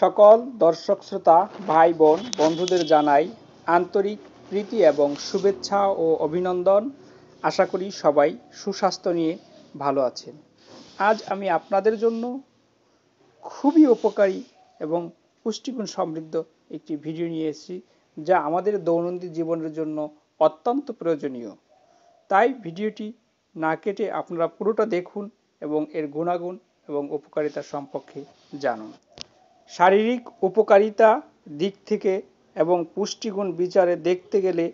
সকল দর্শক শ্রোতা ভাই বোন বন্ধুদের জানাই আন্তরিক প্রীতি এবং শুভেচ্ছা ও অভিনন্দন আশা করি সবাই সুস্বাস্থ্য নিয়ে ভালো আছেন আজ আমি আপনাদের জন্য খুবই উপকারী এবং পুষ্টিগুণ সমৃদ্ধ একটি ভিডিও নিয়ে এসেছি যা আমাদের দৈনন্দিন জীবনের জন্য অত্যন্ত প্রয়োজনীয় তাই ভিডিওটি না কেটে আপনারা পুরোটা দেখুন এবং এর গুণাগুণ এবং উপকারিতা সম্পর্কে জানুন শারীরিক উপকারিতা দিক থেকে এবং পুষ্টিগুণ বিচারে দেখতে গেলে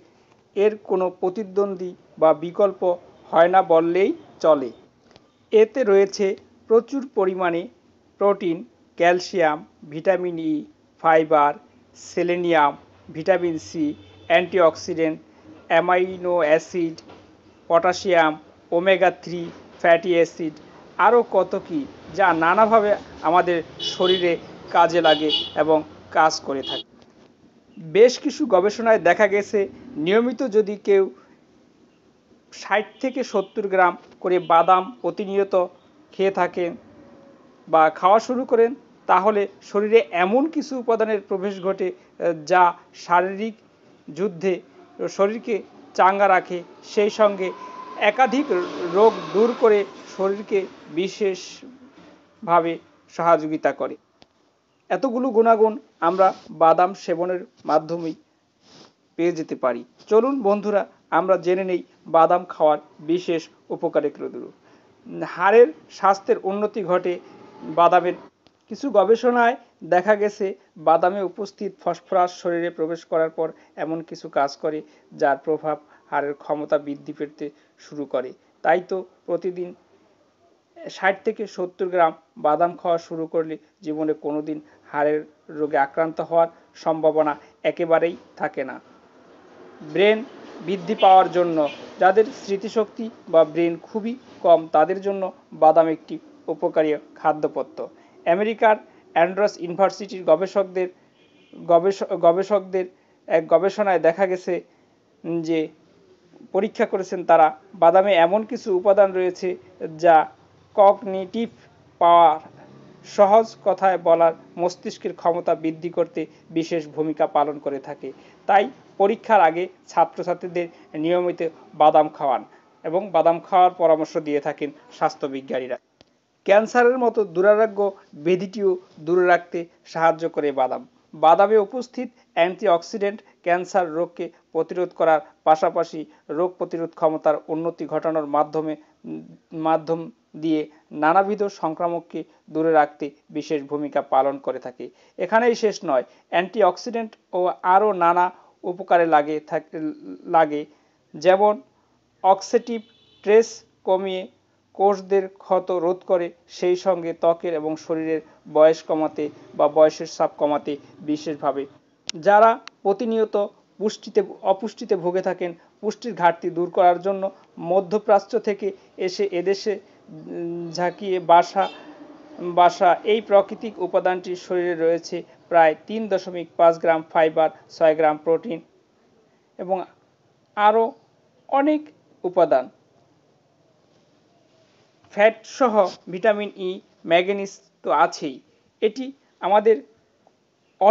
এর কোনো প্রতিদ্বন্দ্বী বা বিকল্প হয় না বললেই চলে এতে রয়েছে প্রচুর পরিমাণে protein calcium vitamin E fibre selenium vitamin C antioxidant amino acid potassium omega three fatty acid আরও কত কী যা নানাভাবে আমাদের শরীরে কাজে লাগে এবং কাজ করে থাকে বেশ কিছু গবেষণায় দেখা গেছে নিয়মিত যদি কেউ ষাট থেকে সত্তর গ্রাম করে বাদাম প্রতিনিয়ত খেয়ে থাকেন বা খাওয়া শুরু করেন তাহলে শরীরে এমন কিছু উপাদানের প্রবেশ ঘটে যা শারীরিক যুদ্ধে শরীরকে চাঙ্গা রাখে সেই সঙ্গে একাধিক রোগ দূর করে শরীরকে বিশেষভাবে সহযোগিতা করে এতগুলো গুণাগুণ আমরা বাদাম সেবনের মাধ্যমেই পেয়ে যেতে পারি চলুন বন্ধুরা আমরা জেনে নেই বাদাম খাওয়ার বিশেষ উপকারে ক্রদুরু হাড়ের স্বাস্থ্যের উন্নতি ঘটে বাদামের কিছু গবেষণায় দেখা গেছে বাদামে উপস্থিত ফসফরাস শরীরে প্রবেশ করার পর এমন কিছু কাজ করে যার প্রভাব হাড়ের ক্ষমতা বৃদ্ধি পেতে শুরু করে তাই তো প্রতিদিন ষাট থেকে সত্তর গ্রাম বাদাম খাওয়া শুরু করলে জীবনে কোনো দিন হাড়ের রোগে আক্রান্ত হওয়ার সম্ভাবনা একেবারেই থাকে না ব্রেন বৃদ্ধি পাওয়ার জন্য যাদের স্মৃতিশক্তি বা ব্রেন খুবই কম তাদের জন্য বাদাম একটি উপকারী খাদ্যপত্র আমেরিকার অ্যান্ড্রস ইউনিভার্সিটির গবেষকদের গবেষকদের এক গবেষণায় দেখা গেছে যে পরীক্ষা করেছেন তারা বাদামে এমন কিছু উপাদান রয়েছে যা কগনিটিভ পাওয়ার সহজ কথায় বলার মস্তিষ্কের ক্ষমতা বৃদ্ধি করতে বিশেষ ভূমিকা পালন করে থাকে তাই পরীক্ষার আগে ছাত্রছাত্রীদের নিয়মিত বাদাম খাওয়ান এবং বাদাম খাওয়ার পরামর্শ দিয়ে থাকেন স্বাস্থ্যবিজ্ঞানীরা ক্যান্সারের মতো দুরারোগ্য ব্যাধিটিও দূরে রাখতে সাহায্য করে বাদাম বাদামে উপস্থিত অ্যান্টিঅক্সিডেন্ট ক্যান্সার রোগকে প্রতিরোধ করার পাশাপাশি রোগ প্রতিরোধ ক্ষমতার উন্নতি ঘটানোর মাধ্যমে মাধ্যম দিয়ে নানাবিধ সংক্রামককে দূরে রাখতে বিশেষ ভূমিকা পালন করে থাকে এখানেই শেষ নয় অ্যান্টিঅক্সিডেন্ট ও আরও নানা উপকারে লাগে থাকে লাগে যেমন অক্সিটিভ স্ট্রেস কমিয়ে কোষদের ক্ষত রোধ করে সেই সঙ্গে ত্বকের এবং শরীরের বয়স কমাতে বা বয়সের চাপ কমাতে বিশেষভাবে যারা প্রতিনিয়ত পুষ্টিতে অপুষ্টিতে ভুগে থাকেন পুষ্টির ঘাটতি দূর করার জন্য মধ্যপ্রাচ্য থেকে এসে এদেশে ঝাঁকিয়ে বাসা বাসা এই প্রাকৃতিক উপাদানটি শরীরে রয়েছে প্রায় তিন দশমিক পাঁচ গ্রাম ফাইবার ছয় গ্রাম প্রোটিন এবং আরও অনেক উপাদান ফ্যাট সহ ভিটামিন ই ম্যাগনিস তো আছেই এটি আমাদের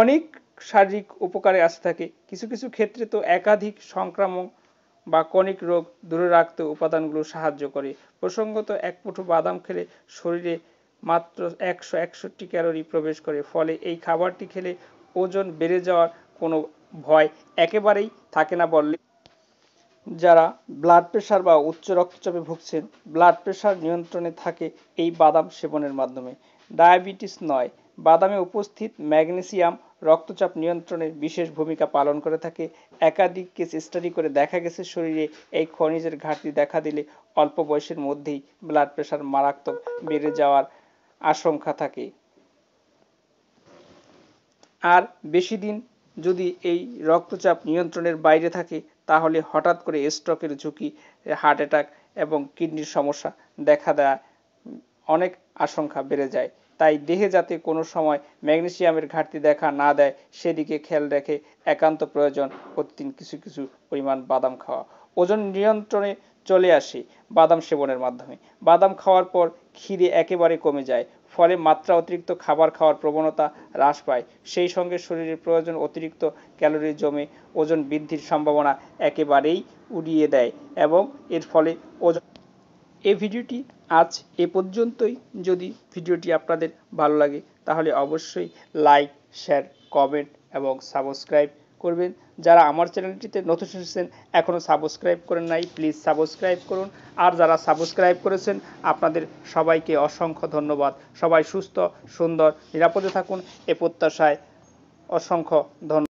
অনেক শারীরিক উপকারে আসে থাকে কিছু কিছু ক্ষেত্রে তো একাধিক সংক্রামক বা কণিক রোগ দূরে রাখতে উপাদানগুলো সাহায্য করে প্রসঙ্গত এক মুঠো বাদাম খেলে শরীরে মাত্র একশো একষট্টি ক্যালোরি প্রবেশ করে ফলে এই খাবারটি খেলে ওজন বেড়ে যাওয়ার কোনো ভয় একেবারেই থাকে না বললে যারা ব্লাড প্রেশার বা উচ্চ রক্তচাপে ভুগছেন ব্লাড প্রেশার নিয়ন্ত্রণে থাকে এই বাদাম সেবনের মাধ্যমে ডায়াবেটিস নয় বাদামে উপস্থিত ম্যাগনেসিয়াম রক্তচাপ নিয়ন্ত্রণে বিশেষ ভূমিকা পালন করে থাকে একাধিক কেস স্টাডি করে দেখা গেছে শরীরে এই খনিজের ঘাটতি দেখা দিলে অল্প বয়সের মধ্যেই ব্লাড প্রেশার মারাত্মক বেড়ে যাওয়ার আশঙ্কা থাকে আর বেশি দিন যদি এই রক্তচাপ নিয়ন্ত্রণের বাইরে থাকে তাহলে হঠাৎ করে স্ট্রোকের ঝুঁকি হার্ট অ্যাটাক এবং কিডনির সমস্যা দেখা দেয় অনেক আশঙ্কা বেড়ে যায় তাই দেহে যাতে কোনো সময় ম্যাগনেসিয়ামের ঘাটতি দেখা না দেয় সেদিকে খেয়াল রেখে একান্ত প্রয়োজন প্রতিদিন কিছু কিছু পরিমাণ বাদাম খাওয়া ওজন নিয়ন্ত্রণে চলে আসে বাদাম সেবনের মাধ্যমে বাদাম খাওয়ার পর খিদে একেবারে কমে যায় ফলে মাত্রা অতিরিক্ত খাবার খাওয়ার প্রবণতা হ্রাস পায় সেই সঙ্গে শরীরের প্রয়োজন অতিরিক্ত ক্যালোরি জমে ওজন বৃদ্ধির সম্ভাবনা একেবারেই উড়িয়ে দেয় এবং এর ফলে ওজন এই ভিডিওটি আজ এ পর্যন্তই যদি ভিডিওটি আপনাদের ভালো লাগে তাহলে অবশ্যই লাইক শেয়ার কমেন্ট এবং সাবস্ক্রাইব করবেন যারা আমার চ্যানেলটিতে নতুন এসেছেন এখনও সাবস্ক্রাইব করেন নাই প্লিজ সাবস্ক্রাইব করুন আর যারা সাবস্ক্রাইব করেছেন আপনাদের সবাইকে অসংখ্য ধন্যবাদ সবাই সুস্থ সুন্দর নিরাপদে থাকুন এ প্রত্যাশায় অসংখ্য ধন্যবাদ